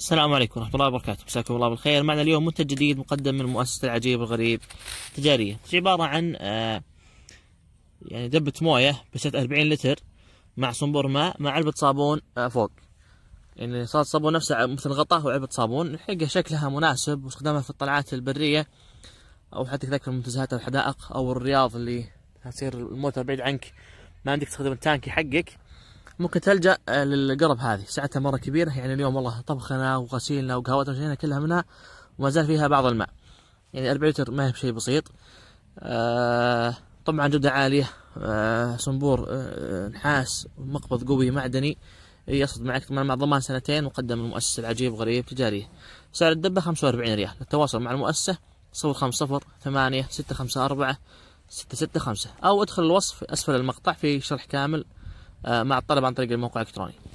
السلام عليكم ورحمة الله وبركاته، مساكم الله بالخير، معنا اليوم منتج جديد مقدم من مؤسسة العجيب الغريب التجارية، عبارة عن آه، يعني دبة موية بسعة 40 لتر مع صنبور ماء مع علبة صابون آه، فوق. يعني صار الصابون نفسه مثل غطاء وعلبة صابون، الحقيقة شكلها مناسب واستخدامها في الطلعات البرية أو حتى كذلك في المنتزهات أو الحدائق أو الرياض اللي تصير الموتر بعيد عنك ما عندك تستخدم التانكي حقك. ممكن تلجا آه، للقرب هذه سعتها مره كبيره يعني اليوم والله طبخنا وغسيلنا وقهوتنا وشينا كلها منها وما زال فيها بعض الماء يعني 4 لتر ما هي بشيء بسيط آه، طبعا جودة عالية آه، صنبور نحاس مقبض قوي معدني إيه، يصد معك مع ضمان سنتين مقدم المؤسسة العجيب غريب تجارية سعر الدبة 45 ريال للتواصل مع المؤسسة 050 8 654 665 أو ادخل الوصف أسفل المقطع في شرح كامل آه، مع الطلب عن طريق الموقع الالكتروني